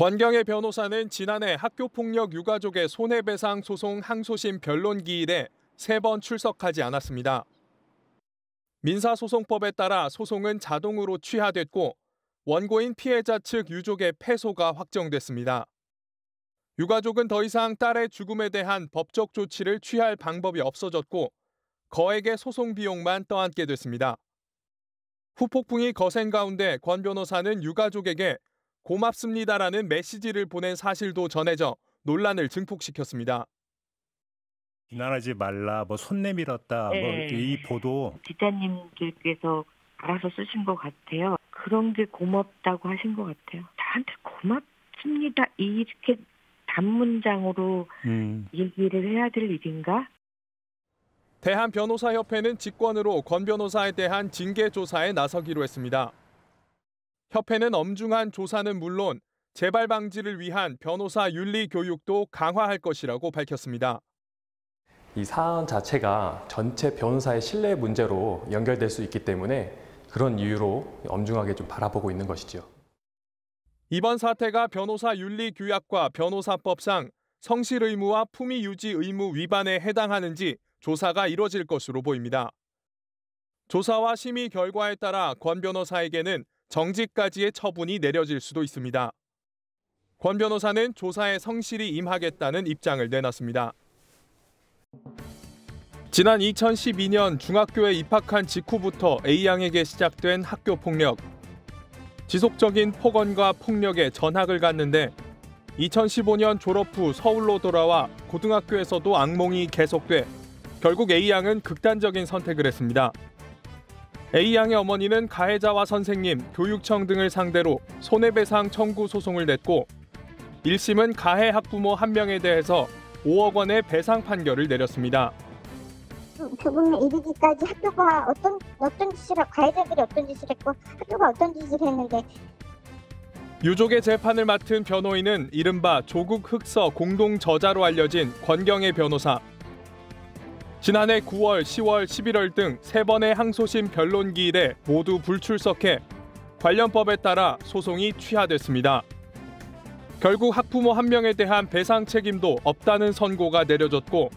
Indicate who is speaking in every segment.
Speaker 1: 권경의 변호사는 지난해 학교폭력 유가족의 손해배상 소송 항소심 변론 기일에 세 번 출석하지 않았습니다. 민사소송법에 따라 소송은 자동으로 취하됐고 원고인 피해자 측 유족의 패소가 확정됐습니다. 유가족은 더 이상 딸의 죽음에 대한 법적 조치를 취할 방법이 없어졌고 거액의 소송 비용만 떠안게 됐습니다. 후폭풍이 거센 가운데 권 변호사는 유가족에게 고맙습니다라는 메시지를 보낸 사실도 전해져 논란을 증폭시켰습니다.
Speaker 2: 비난하지 말라, 뭐손 내밀었다, 네. 뭐이 보도
Speaker 1: 기자님들께서 알아서 쓰신 것 같아요. 그런 게 고맙다고 하신 것 같아요. 나한테 고맙습니다 이렇게 단문장으로 음. 얘기를 해야 될 일인가? 대한변호사협회는 직권으로 권 변호사에 대한 징계 조사에 나서기로 했습니다. 협회는 엄중한 조사는 물론 재발 방지를 위한 변호사 윤리 교육도 강화할 것이라고 밝혔습니다. 이 사안 자체가 전체 변호사의 신뢰 문제로 연결될 수 있기 때문에 그런 이유로 엄중하게 좀 바라보고 있는 것이죠. 이번 사태가 변호사 윤리 규약과 변호사법상 성실 의무와 품위 유지 의무 위반에 해당하는지 조사가 이뤄질 것으로 보입니다. 조사와 심의 결과에 따라 권 변호사에게는 정직까지의 처분이 내려질 수도 있습니다. 권 변호사는 조사에 성실히 임하겠다는 입장을 내놨습니다. 지난 2012년 중학교에 입학한 직후부터 A양에게 시작된 학교 폭력. 지속적인 폭언과 폭력에 전학을 갔는데 2015년 졸업 후 서울로 돌아와 고등학교에서도 악몽이 계속돼 결국 A양은 극단적인 선택을 했습니다. A양의 어머니는 가해자와 선생님, 교육청 등을 상대로 손해배상 청구 소송을 냈고 1심은 가해 학부모 한 명에 대해서 5억 원의 배상 판결을 내렸습니다.
Speaker 3: 교분에 음, 이르기까지 학교가 어떤 어떤
Speaker 1: 짓을 가해자들이 어떤 짓을 했고 학교가 어떤 짓을 했는데 유족의 재판을 맡은 변호인은 이른바 조국 흑서 공동 저자로 알려진 권경의 변호사. 지난해 9월, 10월, 11월 등 세번의 항소심 변론기 일에 모두 불출석해 관련법에 따라 소송이 취하됐습니다. 결국 학부모 한 명에 대한 배상 책임도 없다는 선고가 내려졌고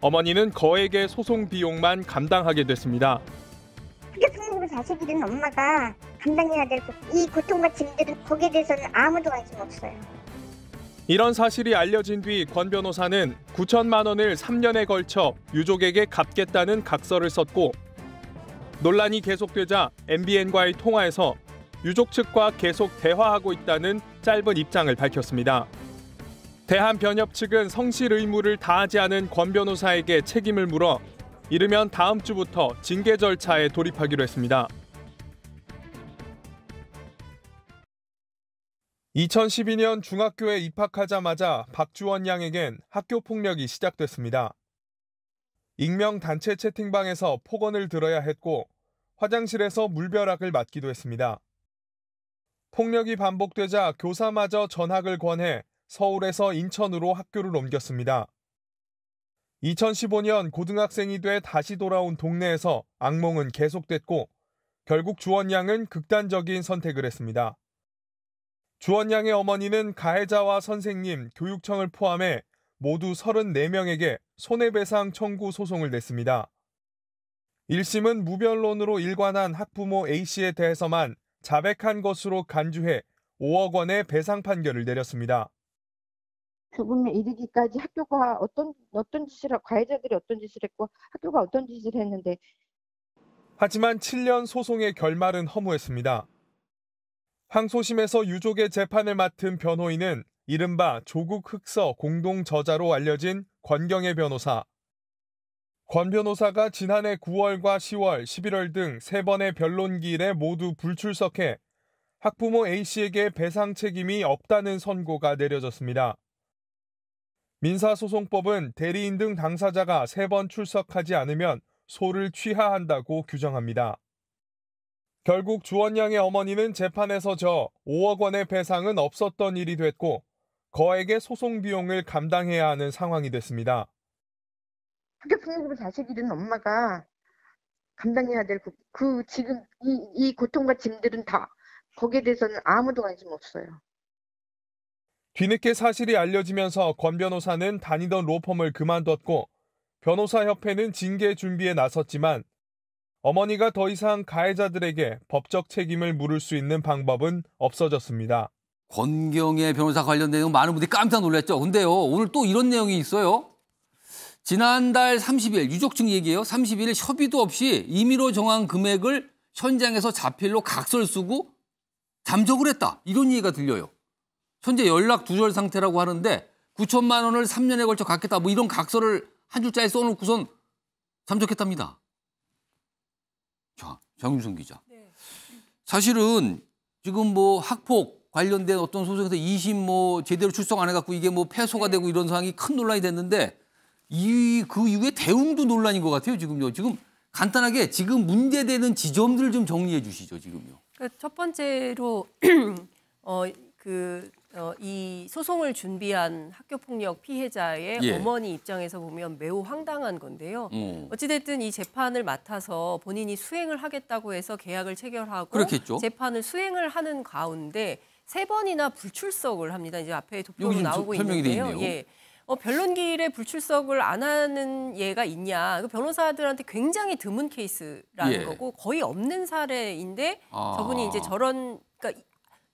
Speaker 1: 어머니는 거액의 소송 비용만 감당하게 됐습니다.
Speaker 3: 그게 상속을 다스리는 엄마가 감당해야 될이 그, 고통과 짐들은 거기에 대해서는 아무도
Speaker 1: 관심 없어요. 이런 사실이 알려진 뒤 권 변호사는 9천만 원을 3년에 걸쳐 유족에게 갚겠다는 각서를 썼고 논란이 계속되자 MBN과의 통화에서 유족 측과 계속 대화하고 있다는 짧은 입장을 밝혔습니다. 대한변협 측은 성실 의무를 다하지 않은 권 변호사에게 책임을 물어 이르면 다음 주부터 징계 절차에 돌입하기로 했습니다. 2012년 중학교에 입학하자마자 박주원 양에겐 학교 폭력이 시작됐습니다. 익명 단체 채팅방에서 폭언을 들어야 했고 화장실에서 물벼락을 맞기도 했습니다. 폭력이 반복되자 교사마저 전학을 권해 서울에서 인천으로 학교를 옮겼습니다. 2015년 고등학생이 돼 다시 돌아온 동네에서 악몽은 계속됐고 결국 주원 양은 극단적인 선택을 했습니다. 주원양의 어머니는 가해자와 선생님, 교육청을 포함해 모두 34명에게 손해배상 청구 소송을 냈습니다. 1심은 무변론으로 일관한 학부모 A씨에 대해서만 자백한 것으로 간주해 5억 원의 배상 판결을 내렸습니다.
Speaker 3: 교분에 이르기까지 학교가 어떤 어떤
Speaker 4: 짓을 하고 가해자들이 어떤 짓을 했고 학교가 어떤 짓을 했는데
Speaker 1: 하지만 7년 소송의 결말은 허무했습니다. 항소심에서 유족의 재판을 맡은 변호인은 이른바 조국 흑서 공동 저자로 알려진 권경애 변호사. 권 변호사가 지난해 9월과 10월, 11월 등 3번의 변론기일에 모두 불출석해 학부모 A씨에게 배상 책임이 없다는 선고가 내려졌습니다. 민사소송법은 대리인 등 당사자가 3번 출석하지 않으면 소를 취하한다고 규정합니다. 결국 주원양의 어머니는 재판에서 저 5억 원의 배상은 없었던 일이 됐고 거액의 소송 비용을 감당해야 하는 상황이 됐습니다.
Speaker 3: 학교폭력을 다시 기른 엄마가 감당해야 될 그 지금 이, 이 고통과 짐들은 다 거기에 대해서는 아무도 관심 없어요.
Speaker 1: 뒤늦게 사실이 알려지면서 권 변호사는 다니던 로펌을 그만뒀고 변호사협회는 징계 준비에 나섰지만 어머니가 더 이상 가해자들에게 법적 책임을 물을 수 있는 방법은 없어졌습니다. 권경의 변호사 관련 내용 많은 분들이 깜짝 놀랐죠. 근데요, 오늘 또 이런 내용이 있어요.
Speaker 4: 지난달 30일, 유족 측 얘기예요. 30일 에 협의도 없이 임의로 정한 금액을 현장에서 자필로 각서를 쓰고 잠적을 했다. 이런 얘기가 들려요. 현재 연락 두절 상태라고 하는데 9천만 원을 3년에 걸쳐 갚겠다. 뭐 이런 각서를 한 줄짜리 써놓고선 잠적했답니다. 자, 장윤성 기자. 네. 사실은 지금 뭐 학폭 관련된 어떤 소송에서 2심뭐 제대로 출석 안 해갖고 이게 뭐 패소가 네. 되고 이런 상황이 큰 논란이 됐는데 이 그 이후에 대응도 논란인 것 같아요 지금요. 지금 간단하게 지금 문제되는 지점들좀 정리해 주시죠 지금요.
Speaker 3: 그러니까 첫 번째로 어, 그 어, 이 소송을 준비한 학교폭력 피해자의 예. 어머니 입장에서 보면 매우 황당한 건데요. 음. 어찌됐든 이 재판을 맡아서 본인이 수행을 하겠다고 해서 계약을 체결하고 그렇겠죠. 재판을 수행을 하는 가운데 세 번이나 불출석을 합니다. 이제 앞에 도표로 나오고 있는데요. 예. 어, 변론기일에 불출석을 안 하는 예가 있냐. 그 변호사들한테 굉장히 드문 케이스라는 예. 거고 거의 없는 사례인데 아. 저분이 이제 저런 그러니까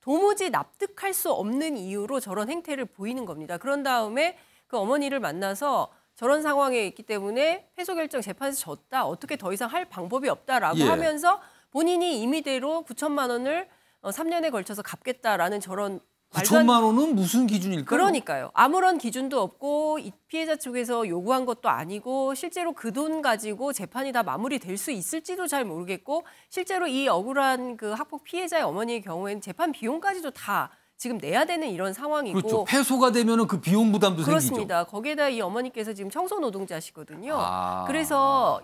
Speaker 3: 도무지 납득할 수 없는 이유로 저런 행태를 보이는 겁니다. 그런 다음에 그 어머니를 만나서 저런 상황에 있기 때문에 패소 결정 재판에서 졌다. 어떻게 더 이상 할 방법이 없다라고 예. 하면서 본인이 임의대로 9천만 원을 3년에 어, 걸쳐서 갚겠다라는 저런 9천만 그
Speaker 4: 원은 무슨 기준일까요? 그러니까요.
Speaker 3: 아무런 기준도 없고 이 피해자 쪽에서 요구한 것도 아니고 실제로 그 돈 가지고 재판이 다 마무리될 수 있을지도 잘 모르겠고 실제로 이 억울한 그 학폭 피해자의 어머니의 경우에는 재판 비용까지도 다 지금 내야 되는 이런 상황이고 그렇죠. 패소가
Speaker 4: 되면 그 비용 부담도 그렇습니다. 생기죠. 그렇습니다.
Speaker 3: 거기에다 이 어머니께서 지금 청소노동자시거든요. 아... 그래서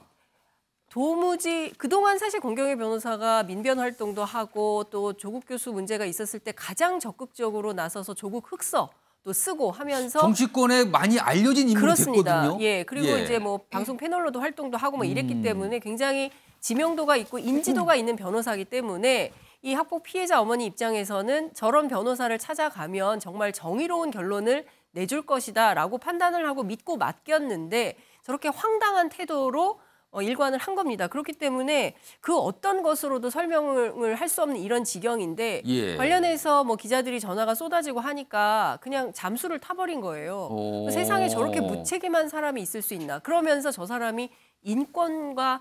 Speaker 3: 도무지 그동안 사실 공경의 변호사가 민변 활동도 하고 또 조국 교수 문제가 있었을 때 가장 적극적으로 나서서 조국 흑서 또 쓰고 하면서
Speaker 4: 정치권에 많이 알려진 인물이 그렇습니다. 됐거든요. 예, 그리고 예. 이제 뭐
Speaker 3: 방송 패널로도 활동도 하고 뭐 이랬기 음. 때문에 굉장히 지명도가 있고 인지도가 있는 변호사기 이 때문에 이 학폭 피해자 어머니 입장에서는 저런 변호사를 찾아가면 정말 정의로운 결론을 내줄 것이다라고 판단을 하고 믿고 맡겼는데 저렇게 황당한 태도로 어, 일관을 한 겁니다. 그렇기 때문에 그 어떤 것으로도 설명을 할 수 없는 이런 지경인데 예. 관련해서 뭐 기자들이 전화가 쏟아지고 하니까 그냥 잠수를 타버린 거예요. 그 세상에 저렇게 무책임한 사람이 있을 수 있나? 그러면서 저 사람이 인권과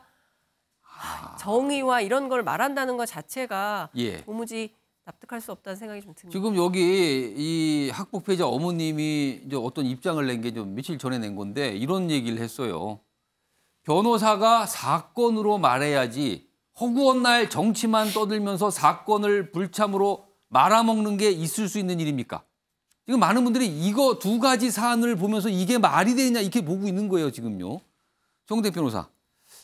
Speaker 3: 아. 정의와 이런 걸 말한다는 것 자체가 예. 도무지 납득할 수 없다는 생각이 좀 듭니다.
Speaker 4: 지금 여기 이 학폭 피해자 어머님이 이제 어떤 입장을 낸 게 좀 며칠 전에 낸 건데 이런 얘기를 했어요. 변호사가 사건으로 말해야지 허구한 날 정치만 떠들면서 사건을 불참으로 말아먹는 게 있을 수 있는 일입니까? 지금 많은 분들이 이거 두 가지 사안을 보면서 이게 말이 되냐 이렇게 보고 있는 거예요 지금요. 정대 변호사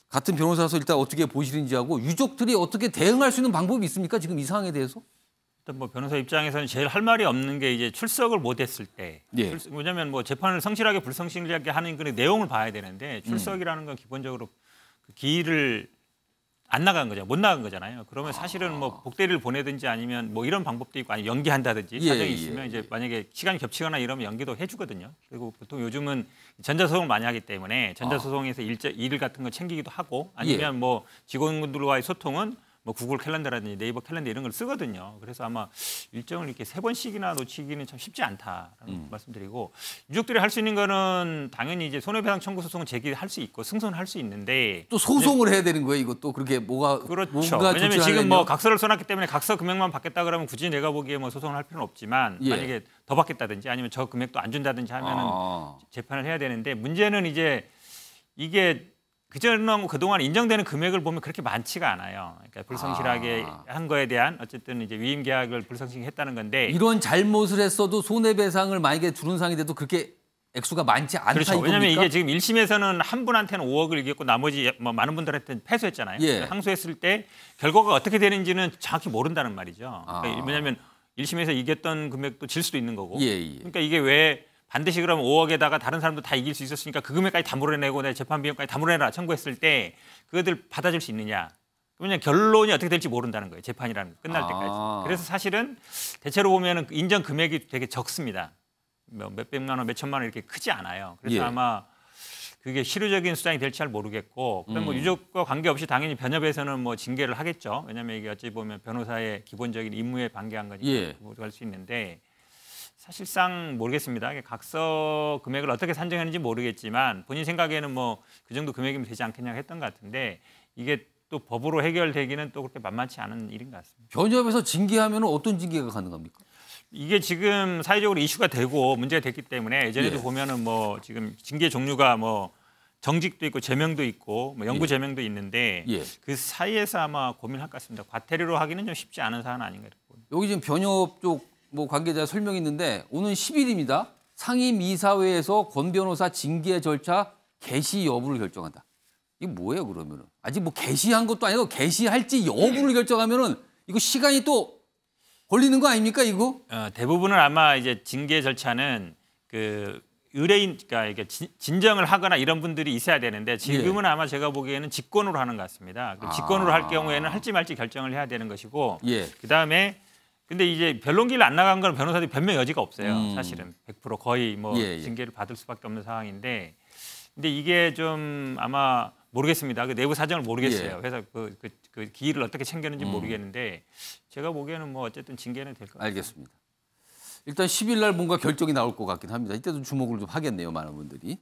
Speaker 4: 같은 변호사로서 일단 어떻게 보시는지 하고 유족들이 어떻게 대응할 수 있는 방법이 있습니까? 지금 이 상황에 대해서?
Speaker 2: 뭐 변호사 입장에서는 제일 할 말이 없는 게 이제 출석을 못했을 때 예. 왜냐하면 뭐 재판을 성실하게 불성실하게 하는 그 내용을 봐야 되는데 출석이라는 건 기본적으로 그 기일을 안 나간 거죠. 못 나간 거잖아요. 그러면 아. 사실은 뭐 복대를 보내든지 아니면 뭐 이런 방법도 있고 아니 연기한다든지 예, 사정이 예, 있으면 예, 이제 만약에 시간이 겹치거나 이러면 연기도 해주거든요. 그리고 보통 요즘은 전자소송을 많이 하기 때문에 전자소송에서 아. 일자, 일 같은 거 챙기기도 하고 예. 아니면 뭐 직원들과의 분 소통은 뭐 구글 캘린더라든지 네이버 캘린더 이런 걸 쓰거든요. 그래서 아마 일정을 이렇게 세 번씩이나 놓치기는 참 쉽지 않다라는 음. 말씀드리고 유족들이 할 수 있는 거는 당연히 이제 손해배상 청구 소송은 제기할 수 있고 승소할 수 있는데 또 소송을
Speaker 4: 해야 되는 거예요. 이것도 그렇게 뭐가 그렇죠. 왜냐하면 지금 뭐
Speaker 2: 각서를 써놨기 때문에 각서 금액만 받겠다 그러면 굳이 내가 보기에 뭐 소송을 할 필요는 없지만 예. 만약에 더 받겠다든지 아니면 저 금액도 안 준다든지 하면은 아. 재판을 해야 되는데 문제는 이제 이게 그전하고 그동안 인정되는 금액을 보면 그렇게 많지가 않아요. 그러니까 불성실하게 아. 한 거에 대한 어쨌든 이제 위임 계약을 불성실했다는 건데 이런
Speaker 4: 잘못을 했어도 손해배상을 만약에 주는상이 돼도
Speaker 2: 그렇게 액수가 많지 않다 그렇죠. 이겁니까? 왜냐하면 이게 지금 1심에서는 한 분한테는 5억을 이겼고 나머지 뭐 많은 분들한테 는 패소했잖아요. 예. 그러니까 항소했을 때 결과가 어떻게 되는지는 정확히 모른다는 말이죠. 그러니까 아. 왜냐하면 1심에서 이겼던 금액도 질 수도 있는 거고. 예, 예. 그러니까 이게 왜 반드시 그럼 5억에다가 다른 사람도 다 이길 수 있었으니까 그 금액까지 다 몰아내고 내 재판 비용까지 다 몰아내라 청구했을 때 그것들 받아줄 수 있느냐. 그러면 결론이 어떻게 될지 모른다는 거예요. 재판이라는 거 끝날 아. 때까지. 그래서 사실은 대체로 보면 인정 금액이 되게 적습니다. 뭐 몇 백만 원, 몇 천만 원 이렇게 크지 않아요. 그래서 예. 아마 그게 실효적인 수단이 될지 잘 모르겠고 그럼 뭐 음. 유족과 관계없이 당연히 변협에서는 뭐 징계를 하겠죠. 왜냐하면 이게 어찌 보면 변호사의 기본적인 임무에 반기한 거니까 예. 할수 있는데 사실상 모르겠습니다. 각서 금액을 어떻게 산정했는지 모르겠지만 본인 생각에는 뭐 그 정도 금액이면 되지 않겠냐 했던 것 같은데 이게 또 법으로 해결되기는 또 그렇게 만만치 않은 일인 것 같습니다.
Speaker 4: 변협에서 징계하면 어떤 징계가 가능합니까?
Speaker 2: 이게 지금 사회적으로 이슈가 되고 문제가 됐기 때문에 예전에도 예. 보면은 뭐 지금 징계 종류가 뭐 정직도 있고 제명도 있고 뭐 영구 예. 제명도 있는데 예. 그 사이에서 아마 고민할 것 같습니다. 과태료로 하기는 좀 쉽지 않은 사안 아닌가 이렇게. 여기 지금 변협 쪽뭐 관계자 설명이
Speaker 4: 있는데 오는 10일입니다. 상임이사회에서 권 변호사 징계 절차 개시 여부를 결정한다. 이게 뭐예요 그러면은 아직 뭐 개시한 것도 아니고 개시할지 여부를 결정하면은 이거 시간이 또 걸리는 거 아닙니까 이거?
Speaker 2: 어, 대부분은 아마 이제 징계 절차는 그 의뢰인 그러니까 이게 진정을 하거나 이런 분들이 있어야 되는데 지금은 예. 아마 제가 보기에는 직권으로 하는 것 같습니다. 그 직권으로 할 아. 경우에는 할지 말지 결정을 해야 되는 것이고 예. 그다음에 근데 이제 변론길를안 나간 건 변호사들이 변명 여지가 없어요. 음. 사실은 100% 거의 뭐 예, 예. 징계를 받을 수밖에 없는 상황인데 근데 이게 좀 아마 모르겠습니다. 그 내부 사정을 모르겠어요. 예. 회사 그, 그, 그 기일을 어떻게 챙겼는지 음. 모르겠는데 제가 보기에는 뭐 어쨌든 징계는 될 것 같아요. 알겠습니다.
Speaker 4: 일단 10일 날 뭔가 결정이 나올 것 같긴 합니다. 이때도 주목을 좀 하겠네요, 많은 분들이.